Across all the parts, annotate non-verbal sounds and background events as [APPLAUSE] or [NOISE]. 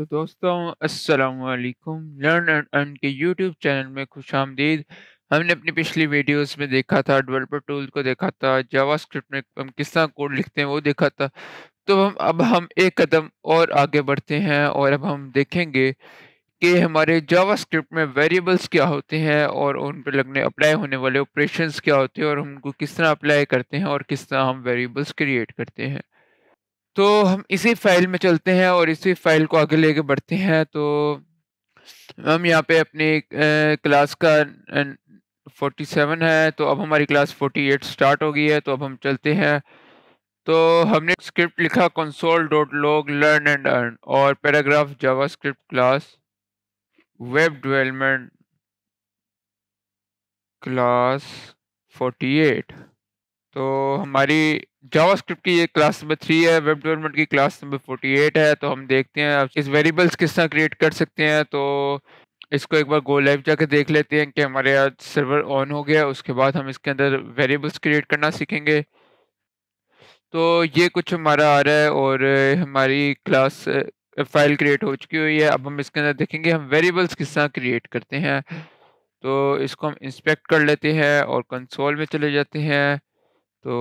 तो दोस्तों अस्सलाम वालेकुम लर्न एंड अर्न के यूट्यूब चैनल में खुश आमदीद हमने अपनी पिछली वीडियोस में देखा था डेवलपर टूल को देखा था जावास्क्रिप्ट में हम किस तरह कोड लिखते हैं वो देखा था तो हम अब हम एक कदम और आगे बढ़ते हैं और अब हम देखेंगे कि हमारे जावास्क्रिप्ट में वेरिएबल्स क्या होते हैं और उन पर लगने अप्लाई होने वाले ऑपरेशन क्या होते हैं और उनको किस तरह अप्लाई करते हैं और किस तरह हम वेरिएबल्स क्रिएट करते हैं तो हम इसी फाइल में चलते हैं और इसी फाइल को आगे लेके बढ़ते हैं तो हम यहाँ पे अपने क्लास का 47 है तो अब हमारी क्लास 48 स्टार्ट हो गई है तो अब हम चलते हैं तो हमने स्क्रिप्ट लिखा console dot log learn and earn और paragraph JavaScript class web development class 48 तो हमारी जावास्क्रिप्ट की ये क्लास नंबर थ्री है वेब डेवलपमेंट की क्लास नंबर फोर्टी एट है तो हम देखते हैं इस वेरिएबल्स किस तरह क्रिएट कर सकते हैं तो इसको एक बार गो लाइव जाके देख लेते हैं कि हमारे यहाँ सर्वर ऑन हो गया उसके बाद हम इसके अंदर वेरिएबल्स क्रिएट करना सीखेंगे तो ये कुछ हमारा आ रहा है और हमारी क्लास फाइल क्रिएट हो चुकी हुई है अब हम इसके अंदर देखेंगे हम वेरिएबल्स किस तरह क्रिएट करते हैं तो इसको हम इंस्पेक्ट कर लेते हैं और कंसोल में चले जाते हैं तो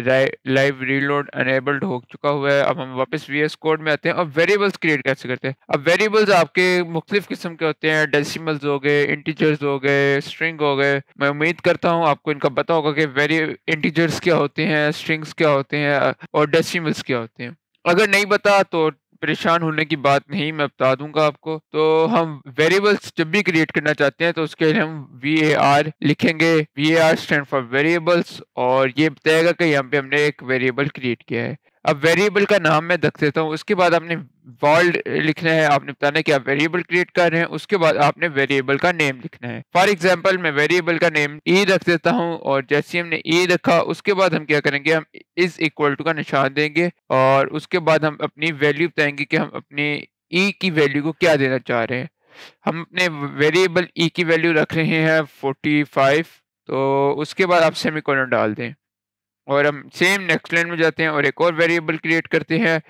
लाइव रीलोड अनेबल्ड हो चुका हुआ है अब हम वापस वी एस कोड में आते हैं और वेरिएबल्स क्रिएट कैसे करते हैं अब वेरिएबल्स आपके मुख्तलिफ किस्म के होते हैं डेसिमल्स हो गए इंटीजर्स हो गए स्ट्रिंग हो गए मैं उम्मीद करता हूँ आपको इनका पता होगा कि वेरी इंटीजर्स क्या होते हैं स्ट्रिंग्स क्या होते हैं और डेसिमल्स क्या होते हैं अगर नहीं पता तो परेशान होने की बात नहीं मैं बता दूंगा आपको तो हम वेरिएबल्स जब भी क्रिएट करना चाहते हैं तो उसके लिए हम वी ए आर लिखेंगे V A R stand for variables और ये बताएगा कि यहाँ पे हमने एक वेरिएबल क्रिएट किया है अब वेरिएबल का नाम मैं रख देता हूँ उसके बाद आपने वर्ल्ड लिखना है आपने बताना है कि आप वेरिएबल क्रिएट कर रहे हैं उसके बाद आपने वेरिएबल का नेम लिखना है फॉर एग्जाम्पल मैं वेरिएबल का नेम ई e रख देता हूँ और जैसे हमने ई e रखा उसके बाद हम क्या करेंगे हम इज इक्वल टू का निशान देंगे और उसके बाद हम अपनी वैल्यू बताएंगे कि हम अपने ई e की वैल्यू को क्या देना चाह रहे हैं हम अपने वेरिएबल ई की वैल्यू रख रहे हैं फोर्टी फाइव तो उसके बाद आप सेमी डाल दें और हम सेम नेक्स्ट लाइन में जाते हैं और एक और वेरिएबल क्रिएट करते हैं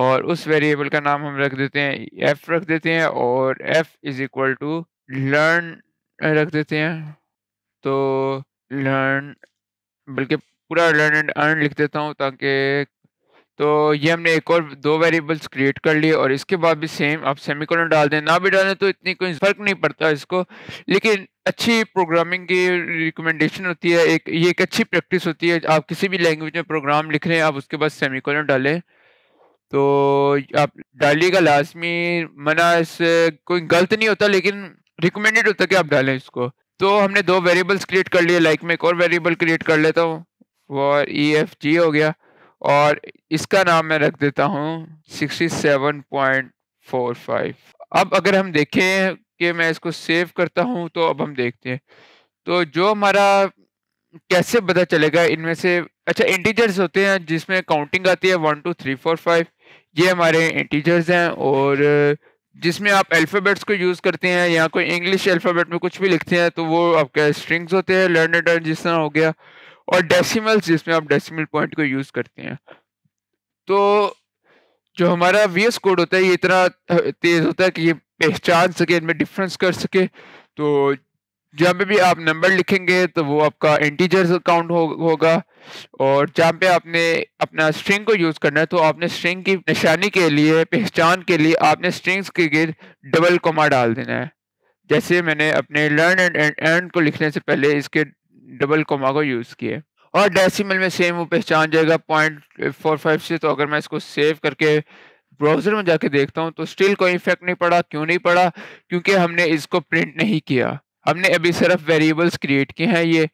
और उस वेरिएबल का नाम हम रख देते हैं एफ रख देते हैं और F is equal to learn रख देते हैं तो लर्न बल्कि पूरा लर्न एंड अर्न लिख देता हूँ ताकि तो ये हमने एक और दो वेरिएबल्स क्रिएट कर लिए और इसके बाद भी सेम आप सेमीकोलन डाल दें ना भी डालें तो इतनी कोई फर्क नहीं पड़ता इसको लेकिन अच्छी प्रोग्रामिंग की रिकमेंडेशन होती है एक ये एक अच्छी प्रैक्टिस होती है आप किसी भी लैंग्वेज में प्रोग्राम लिख रहे हैं आप उसके बाद सेमीकोलन डालें तो आप डालिएगा लाजमी मना इससे कोई गलत नहीं होता लेकिन रिकमेंडेड होता कि आप डालें इसको तो हमने दो वेरिएबल्स क्रिएट कर लिए लाइक मैं एक और वेरिएबल क्रिएट कर लेता हूँ वो ई एफ जी हो गया और इसका नाम मैं रख देता हूँ 67.45 अब अगर हम देखें कि मैं इसको सेव करता हूँ तो अब हम देखते हैं तो जो हमारा कैसे पता चलेगा इनमें से अच्छा इंटीजर्स होते हैं जिसमें काउंटिंग आती है one two three four five ये हमारे इंटीजर्स हैं और जिसमें आप अल्फ़ाबेट्स को यूज़ करते हैं या कोई इंग्लिश अल्फ़ाबेट में कुछ भी लिखते हैं तो वो आपके स्ट्रिंग्स होते हैं लर्न रिटर्न जिस तरह हो गया और डेसिमल्स जिसमें आप डेसिमल पॉइंट को यूज़ करते हैं तो जो हमारा वी एस कोड होता है ये इतना तेज़ होता है कि ये पहचान सके इनमें डिफरेंस कर सके तो जहाँ पे भी आप नंबर लिखेंगे तो वो आपका इंटीजर्स काउंट हो, होगा और जहाँ पे आपने अपना स्ट्रिंग को यूज़ करना है तो आपने स्ट्रिंग की निशानी के लिए पहचान के लिए आपने स्ट्रिंग्स के गिर डबल कोमा डाल देना है जैसे मैंने अपने लर्न एंड एंड को लिखने से पहले इसके डबल कोमा को यूज़ किए और डेसिमल में सेम वो पहचान जाएगा पॉइंट फोर फाइव से तो अगर मैं इसको सेव करके ब्राउज़र में जाके देखता हूँ तो स्टिल कोई इफेक्ट नहीं पड़ा क्यों नहीं पड़ा क्योंकि हमने इसको प्रिंट नहीं किया हमने अभी सिर्फ वेरिएबल्स क्रिएट किए हैं ये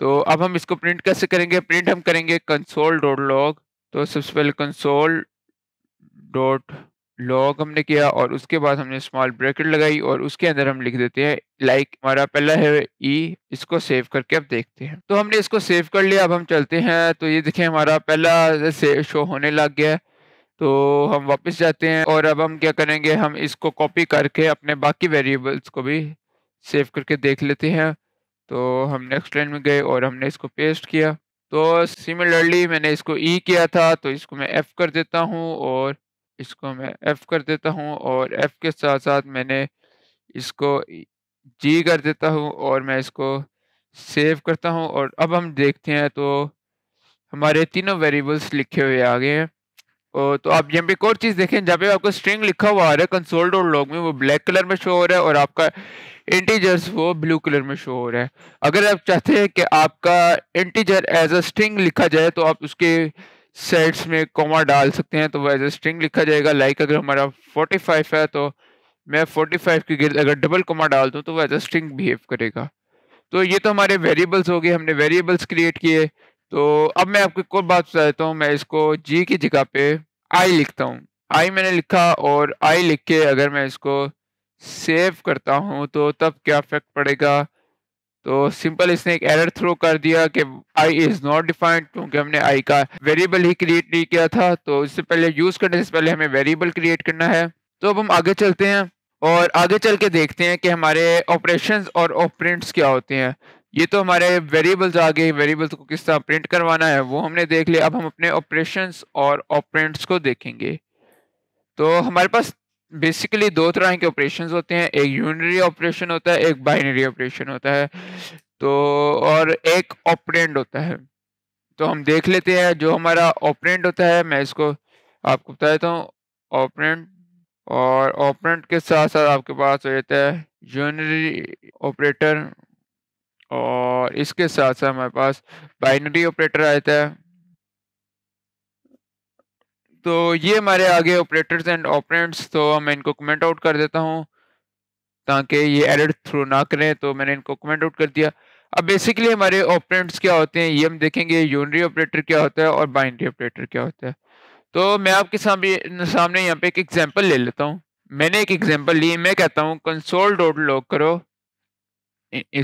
तो अब हम इसको प्रिंट कैसे करेंगे प्रिंट हम करेंगे कंसोल डॉट लॉग तो सबसे पहले कंसोल डॉट लॉग हमने किया और उसके बाद हमने स्मॉल ब्रैकेट लगाई और उसके अंदर हम लिख देते हैं लाइक like, हमारा पहला है ई e, इसको सेव करके अब देखते हैं तो हमने इसको सेव कर लिया अब हम चलते हैं तो ये देखें हमारा पहला सेव शो होने लग गया है तो हम वापस जाते हैं और अब हम क्या करेंगे हम इसको कॉपी करके अपने बाकी वेरिएबल्स को भी सेव करके देख लेते हैं तो हम नेक्स्ट लाइन में गए और हमने इसको पेस्ट किया तो सिमिलरली मैंने इसको ई e किया था तो इसको मैं एफ़ कर देता हूँ और इसको मैं एफ कर देता हूँ और एफ के साथ साथ मैंने इसको जी कर देता हूँ और मैं इसको सेव करता हूँ और अब हम देखते हैं तो हमारे तीनों वेरिएबल्स लिखे हुए आ गए हैं और तो आप यहाँ पे एक और चीज़ देखें जहाँ पे आपको स्ट्रिंग लिखा हुआ आ रहा है कंसोल डॉट लॉग में वो ब्लैक कलर में शो हो रहा है और आपका इंटीजर्स वो ब्लू कलर में शो हो रहा है अगर आप चाहते हैं कि आपका इंटीजर एज अ स्ट्रिंग लिखा जाए तो आप उसके सेट्स में कॉमा डाल सकते हैं तो वह एज ए स्ट्रिंग लिखा जाएगा लाइक अगर हमारा 45 है तो मैं 45 के गिर अगर डबल कॉमा डाल दूँ तो वह एज ए स्ट्रिंग बिहेव करेगा तो ये तो हमारे वेरिएबल्स हो गए हमने वेरिएबल्स क्रिएट किए तो अब मैं आपको एक और बात बता देता हूँ मैं इसको जी की जगह पे आई लिखता हूँ आई मैंने लिखा और आई लिख के अगर मैं इसको सेव करता हूँ तो तब क्या इफेक्ट पड़ेगा तो सिंपल इसने एक एरर थ्रो कर दिया कि आई इज नॉट डिफाइंड क्योंकि हमने आई का वेरिएबल ही क्रिएट नहीं किया था तो इससे पहले यूज करने से पहले हमें वेरिएबल क्रिएट करना है तो अब हम आगे चलते हैं और आगे चल के देखते हैं कि हमारे ऑपरेशंस और ऑपरेंट्स क्या होते हैं ये तो हमारे वेरिएबल्स आ गए वेरिएबल्स को किस तरह प्रिंट करवाना है वो हमने देख लिया अब हम अपने ऑपरेशन और ऑपरेंट्स को देखेंगे तो हमारे पास बेसिकली दो तरह के ऑपरेशन होते हैं एक यूनरी ऑपरेशन होता है एक बाइनरी ऑपरेशन होता है तो और एक ऑपरेंड होता है तो हम देख लेते हैं जो हमारा ऑपरेंड होता है मैं इसको आपको बता देता हूँ ऑपरेंड और ऑपरेंट के साथ साथ आपके पास हो जाता है यूनरी ऑपरेटर और इसके साथ साथ हमारे पास बाइनरी ऑपरेटर आ जाता है तो ये हमारे आगे ऑपरेटर्स एंड ऑपरेंट्स तो मैं इनको कमेंट आउट कर देता हूँ ताकि ये एडिट थ्रू ना करें तो मैंने इनको कमेंट आउट कर दिया अब बेसिकली हमारे ऑपरेंट्स क्या होते हैं ये हम देखेंगे यूनरी ऑपरेटर क्या होता है और बाइनरी ऑपरेटर क्या होता है तो मैं आपके सामने सामने यहाँ पे एक एग्जांपल ले लेता हूँ मैंने एक एग्जांपल ली मैं कहता हूँ कंसोल डॉट लॉक करो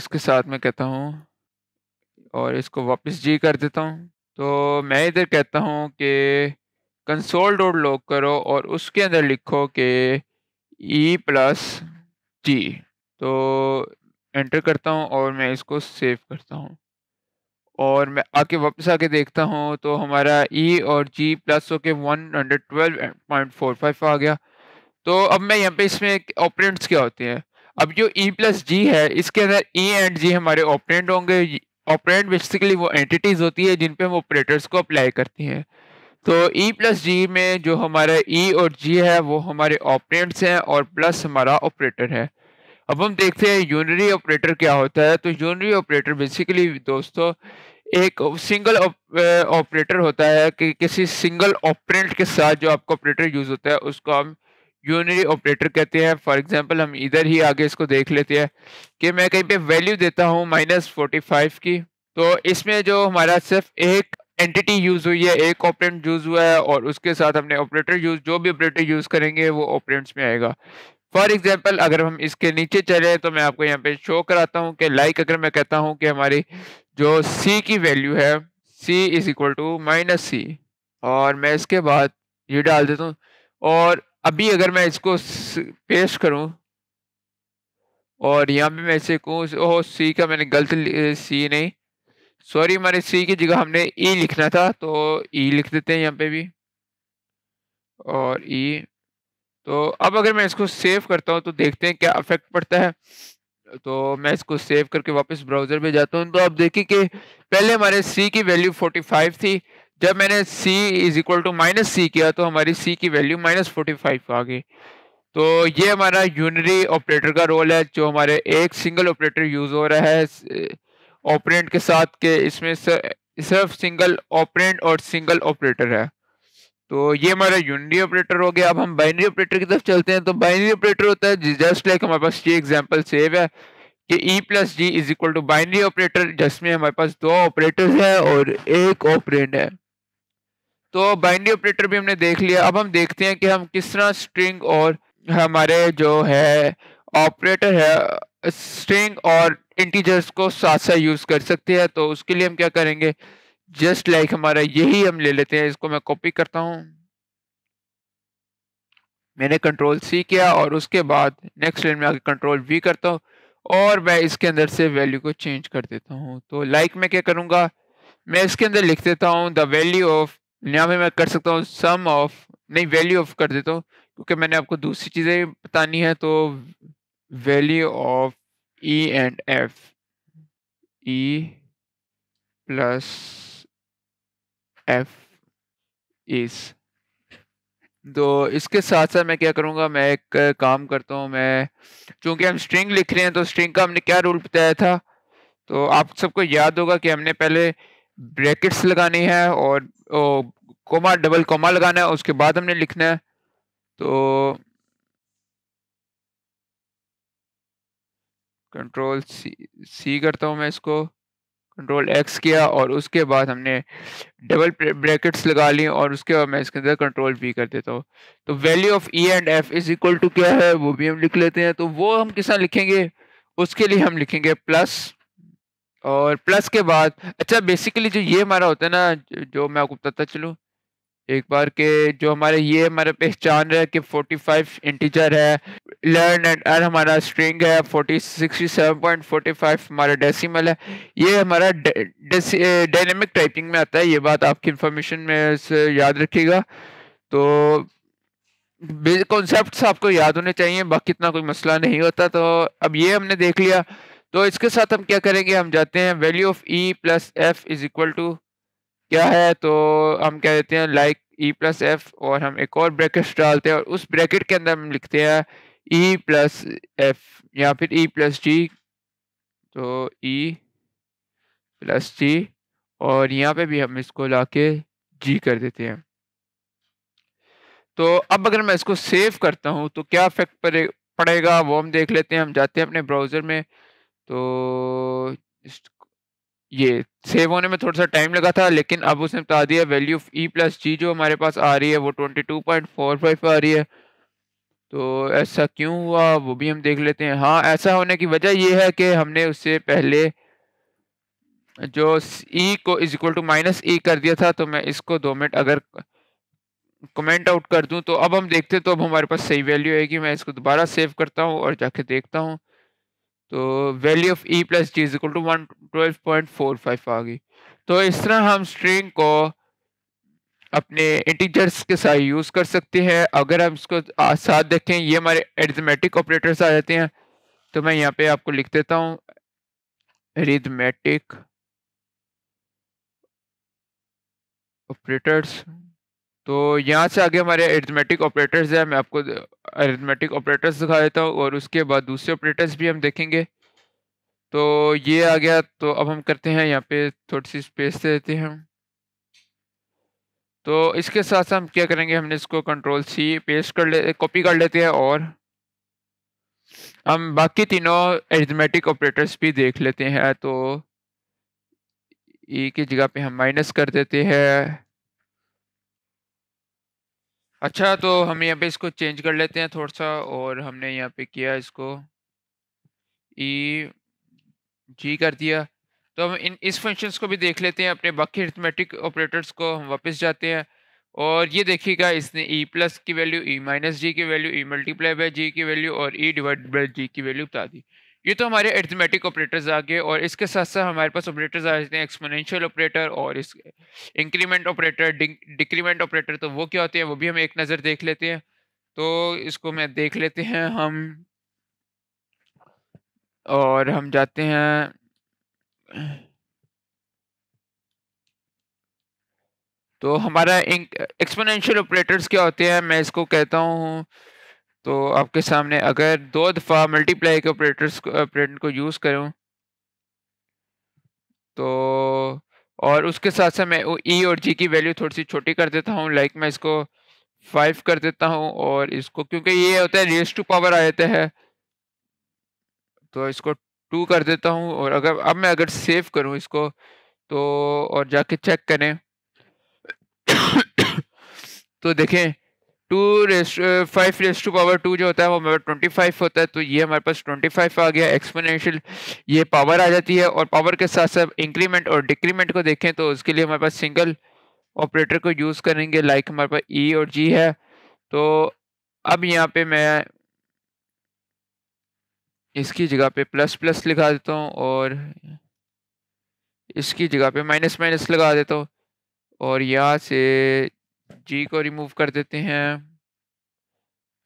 इसके साथ मैं कहता हूँ और इसको वापस जी कर देता हूँ तो मैं इधर कहता हूँ कि कंसोल डॉट लॉक करो और उसके अंदर लिखो कि ई प्लस जी तो एंटर करता हूँ और मैं इसको सेव करता हूँ और मैं आके वापस आके देखता हूँ तो हमारा ई e और जी प्लस हो के one hundred twelve point four five आ गया तो अब मैं यहाँ पे इसमें ऑपरेंट्स क्या होते हैं अब जो ई प्लस जी है इसके अंदर ई एंड जी हमारे ऑपरेंट होंगे ऑपरेंट बेसिकली वो एंटिटीज़ होती है जिन पे हम ऑपरेटर्स को अप्लाई करती हैं तो e प्लस जी में जो हमारा e और g है वो हमारे ऑपरेंट्स हैं और प्लस हमारा ऑपरेटर है अब हम देखते हैं यूनरी ऑपरेटर क्या होता है तो यूनरी ऑपरेटर बेसिकली दोस्तों एक सिंगल ऑपरेटर होता है कि किसी सिंगल ऑपरेंट के साथ जो आपका ऑपरेटर यूज़ होता है उसको हम यूनरी ऑपरेटर कहते हैं फॉर एग्जांपल हम इधर ही आगे इसको देख लेते हैं कि मैं कहीं पे वैल्यू देता हूँ माइनस फोर्टी फाइव की तो इसमें जो हमारा सिर्फ एक एंटिटी यूज हुई है एक ऑपरेंट यूज हुआ है और उसके साथ हमने ऑपरेटर यूज जो भी ऑपरेटर यूज करेंगे वो ऑपरेंट्स में आएगा फॉर एग्जाम्पल अगर हम इसके नीचे चले तो मैं आपको यहाँ पे शो कराता हूँ कि लाइक अगर मैं कहता हूँ कि हमारी जो सी की वैल्यू है C is equal to minus C और मैं इसके बाद ये डाल देता हूँ और अभी अगर मैं इसको पेश करूँ और यहाँ पे मैं इसे कहूँ ओह सी का मैंने गलत सी नहीं सॉरी हमारे सी की जगह हमने ई e लिखना था तो ई e लिख देते हैं यहाँ पे भी और ई e, तो अब अगर मैं इसको सेव करता हूँ तो देखते हैं क्या अफेक्ट पड़ता है तो मैं इसको सेव करके वापस ब्राउज़र में जाता हूँ तो आप देखिए कि पहले हमारे सी की वैल्यू 45 थी जब मैंने C is equal to minus C किया तो हमारी सी की वैल्यू माइनस फोर्टी फाइव आ गई तो ये हमारा यूनरी ऑपरेटर का रोल है जो हमारे एक सिंगल ऑपरेटर यूज़ हो रहा है ऑपरेंट के साथ के इसमें सिर्फ सिंगल ऑपरेंट और सिंगल ऑपरेटर है तो ये हमारा यूनिटी ऑपरेटर हो गया अब हम बाइनरी ऑपरेटर की तरफ चलते हैं तो बाइनरी ऑपरेटर होता है जस्ट लाइक हमारे पास ये एग्जांपल सेव है कि E plus G is equal to binary operator जिसमें हमारे पास दो ऑपरेटर है और एक ऑपरेंट है तो बाइनरी ऑपरेटर भी हमने देख लिया अब हम देखते हैं कि हम किस तरह स्ट्रिंग और हमारे जो है ऑपरेटर है स्ट्रिंग और इंटीजर्स को साथ साथ यूज़ कर सकते हैं तो उसके लिए हम क्या करेंगे जस्ट लाइक like हमारा यही हम ले लेते हैं इसको मैं कॉपी करता हूँ मैंने कंट्रोल सी किया और उसके बाद नेक्स्ट लाइन में आगे कंट्रोल वी करता हूँ और मैं इसके अंदर से वैल्यू को चेंज कर देता हूँ तो लाइक like मैं क्या करूँगा मैं इसके अंदर लिख देता हूँ द वैल्यू ऑफ यहाँ पे मैं कर सकता हूँ सम ऑफ नहीं वैल्यू ऑफ कर देता हूँ क्योंकि मैंने आपको दूसरी चीज़ें बतानी है तो value of E and F. E plus F is. तो इसके साथ साथ मैं क्या करूँगा मैं एक काम करता हूँ मैं चूंकि हम स्ट्रिंग लिख रहे हैं तो स्ट्रिंग का हमने क्या रूल बताया था तो आप सबको याद होगा कि हमने पहले ब्रैकेट्स लगानी है और कोमा डबल कोमा लगाना है उसके बाद हमने लिखना है तो कंट्रोल सी सी करता हूँ मैं इसको कंट्रोल एक्स किया और उसके बाद हमने डबल ब्रैकेट्स लगा ली और उसके बाद मैं इसके अंदर कंट्रोल वी कर देता हूँ तो value of E and F is equal to क्या है वो भी हम लिख लेते हैं तो वो हम किस लिखेंगे उसके लिए हम लिखेंगे प्लस और प्लस के बाद अच्छा बेसिकली जो ये हमारा होता है ना जो मैं आपको बताता चलूँ एक बार के जो हमारे ये हमारे पहचान रहे कि 45 इंटीजर है लर्न एंड अर्न हमारा स्ट्रिंग है 40 हमारा डेसिमल है ये हमारा डायनेमिक टाइपिंग में आता है ये बात आपकी इंफॉर्मेशन में से याद रखिएगा तो कॉन्सेप्ट आपको याद होने चाहिए बाकी इतना कोई मसला नहीं होता तो अब ये हमने देख लिया तो इसके साथ हम क्या करेंगे हम जाते हैं value of E plus F is equal to क्या है तो हम कह देते हैं लाइक ई प्लस एफ और हम एक और ब्रैकेट डालते हैं और उस ब्रैकेट के अंदर हम लिखते हैं ई प्लस एफ या फिर ई प्लस जी तो ई प्लस जी और यहाँ पे भी हम इसको ला के जी कर देते हैं तो अब अगर मैं इसको सेव करता हूँ तो क्या इफेक्ट पड़ेगा वो हम देख लेते हैं हम जाते हैं अपने ब्राउज़र में तो ये सेव होने में थोड़ा सा टाइम लगा था लेकिन अब उसने बता दिया value of E plus G जो हमारे पास आ रही है वो twenty two point four five आ रही है तो ऐसा क्यों हुआ वो भी हम देख लेते हैं हाँ ऐसा होने की वजह ये है कि हमने उससे पहले जो ई e को is equal to minus E कर दिया था तो मैं इसको दो मिनट अगर कमेंट आउट कर दूं तो अब हम देखते तो अब हमारे पास सही वैल्यू आएगी मैं इसको दोबारा सेव करता हूं और जाके देखता हूं तो value of E plus G is equal to one twelve point four five आ गई तो इस तरह हम स्ट्रिंग को अपने इंटीजर्स के साथ यूज़ कर सकते हैं अगर हम इसको साथ देखें ये हमारे एरिथमेटिक ऑपरेटर्स आ जाते हैं तो मैं यहाँ पे आपको लिख देता हूँ एरिथमेटिक ऑपरेटर्स तो यहाँ से आगे हमारे अरिथमेटिक ऑपरेटर्स है मैं आपको अरिथमेटिक ऑपरेटर्स दिखा देता हूँ और उसके बाद दूसरे ऑपरेटर्स भी हम देखेंगे तो ये आ गया तो अब हम करते हैं यहाँ पे थोड़ी सी स्पेस दे देते हैं हम तो इसके साथ साथ हम क्या करेंगे हमने इसको कंट्रोल सी पेस्ट कर ले कॉपी कर लेते हैं और हम बाकी तीनों एरिथमेटिक ऑपरेटर्स भी देख लेते हैं तो ई की जगह पे हम माइनस कर देते हैं अच्छा तो हम यहाँ पे इसको चेंज कर लेते हैं थोड़ा सा और हमने यहाँ पे किया इसको ई e जी कर दिया तो हम इन इस फंक्शंस को भी देख लेते हैं अपने बाकी अर्थमेटिक ऑपरेटर्स को हम वापस जाते हैं और ये देखिएगा इसने ई e प्लस की वैल्यू ई माइनस जी की value E multiply by G की वैल्यू और ई डिवाइड बाई जी की वैल्यू बता दी ये तो हमारे एर्थमेटिक ऑपरेटर्स आ गए और इसके साथ साथ हमारे पास ऑपरेटर्स आ जाते हैं एक्सपोनेंशियल ऑपरेटर और इस इंक्रीमेंट ऑपरेटर डिक्रीमेंट ऑपरेटर तो वो क्या होते हैं वो भी हम एक नज़र देख लेते हैं तो इसको मैं देख लेते हैं हम और हम जाते हैं तो हमारा एक्सपोनेंशियल ऑपरेटर्स क्या होते हैं मैं इसको कहता हूँ तो आपके सामने अगर दो दफ़ा मल्टीप्लाई के ऑपरेटर्स ऑपरेटर को यूज़ करूँ तो और उसके साथ साथ मैं ई e और जी की वैल्यू थोड़ी सी छोटी कर देता हूँ लाइक मैं इसको फाइव कर देता हूँ और इसको क्योंकि ये होता है रेस टू पावर आ जाता है तो इसको टू कर देता हूँ और अगर अब मैं अगर सेव करूँ इसको तो और जाके चेक करें [COUGHS] तो देखें two raised five raised to power two जो होता है वो हमारे ट्वेंटी फाइव होता है तो ये हमारे पास ट्वेंटी फाइव आ गया एक्सपोनेंशियल ये पावर आ जाती है और पावर के साथ साथ इंक्रीमेंट और डिक्रीमेंट को देखें तो उसके लिए हमारे पास सिंगल ऑपरेटर को यूज़ करेंगे लाइक हमारे पास ई e और जी है तो अब यहाँ पे मैं इसकी जगह पे प्लस प्लस लिखा देता हूँ और इसकी जगह पे माइनस माइनस लगा देता हूँ और यहाँ से जी को रिमूव कर देते हैं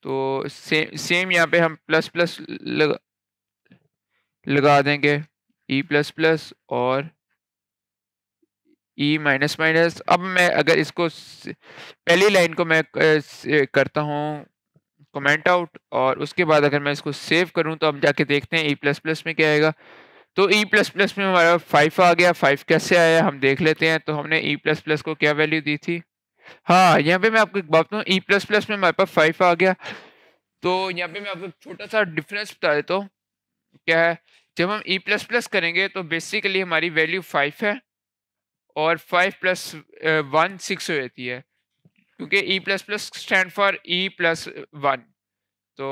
तो से, सेम यहाँ पे हम प्लस प्लस लगा लगा देंगे ई प्लस प्लस और ई माइनस माइनस अब मैं अगर इसको पहली लाइन को मैं करता हूँ कमेंट आउट और उसके बाद अगर मैं इसको सेव करूँ तो हम जाके देखते हैं ई प्लस प्लस में क्या आएगा तो ई प्लस प्लस में हमारा फाइव आ गया फाइव कैसे आया हम देख लेते हैं तो हमने ई प्लस प्लस को क्या वैल्यू दी थी हाँ यहाँ पे मैं आपको एक बात बताऊँ ई प्लस प्लस में हमारे पास फाइव आ गया तो यहाँ पे मैं आपको छोटा सा डिफरेंस बता देता हूँ क्या है जब हम ई प्लस प्लस करेंगे तो बेसिकली हमारी वैल्यू फाइव है और फाइव प्लस वन सिक्स हो जाती है क्योंकि E plus plus stand for E plus one तो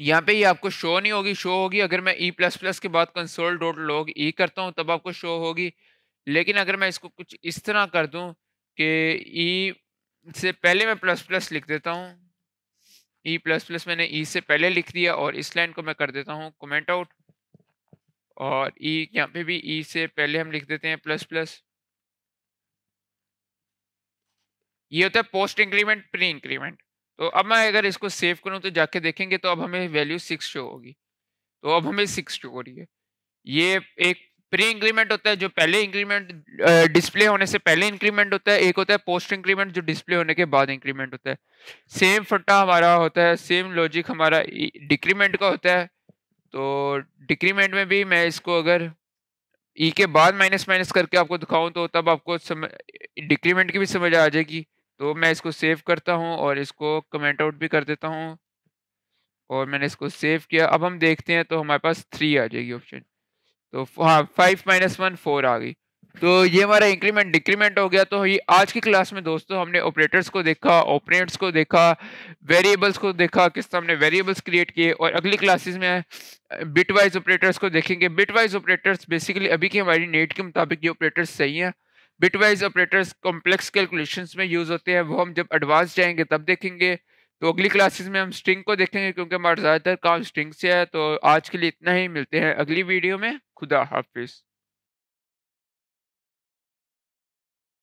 यहाँ पे ये आपको शो नहीं होगी शो होगी अगर मैं ई प्लस प्लस के बाद कंसोल डॉट लॉग ई करता हूँ तब आपको शो होगी लेकिन अगर मैं इसको कुछ इस तरह कर दूं कि ई से पहले मैं प्लस प्लस लिख देता हूँ ई प्लस प्लस मैंने ई से पहले लिख दिया और इस लाइन को मैं कर देता हूँ कमेंट आउट और ई यहाँ पे भी ई से पहले हम लिख देते हैं प्लस प्लस ये होता है पोस्ट इंक्रीमेंट प्री इंक्रीमेंट तो अब मैं अगर इसको सेव करूँ तो जाके देखेंगे तो अब हमें वैल्यू सिक्स शो होगी तो अब हमें सिक्स शो हो रही है ये एक प्री इंक्रीमेंट होता है जो पहले इंक्रीमेंट डिस्प्ले होने से पहले इंक्रीमेंट होता है एक होता है पोस्ट इंक्रीमेंट जो डिस्प्ले होने के बाद इंक्रीमेंट होता है सेम फटा हमारा होता है सेम लॉजिक हमारा डिक्रीमेंट का होता है तो डिक्रीमेंट में भी मैं इसको अगर ई e के बाद माइनस माइनस करके आपको दिखाऊं तो तब आपको डिक्रीमेंट की भी समझ आ जाएगी तो मैं इसको सेव करता हूँ और इसको कमेंट आउट भी कर देता हूँ और मैंने इसको सेव किया अब हम देखते हैं तो हमारे पास थ्री आ जाएगी ऑप्शन तो हाँ फाइव माइनस वन फोर आ गई तो ये हमारा इंक्रीमेंट डिक्रीमेंट हो गया तो ये आज की क्लास में दोस्तों हमने ऑपरेटर्स को देखा ऑपरेंट्स को देखा वेरिएबल्स को देखा किस तरह हमने वेरिएबल्स क्रिएट किए और अगली क्लासेस में बिट वाइज ऑपरेटर्स को देखेंगे बिट वाइज ऑपरेटर्स बेसिकली अभी की हमारी नेट के मुताबिक ये ऑपरेटर्स सही हैं bitwise operators complex calculation में यूज़ होते हैं वो हम जब एडवांस जाएंगे तब देखेंगे तो अगली क्लासेस में हम स्ट्रिंग को देखेंगे क्योंकि हमारा ज़्यादातर काम स्ट्रिंग से है तो आज के लिए इतना ही मिलते हैं अगली वीडियो में खुदा हाफिज़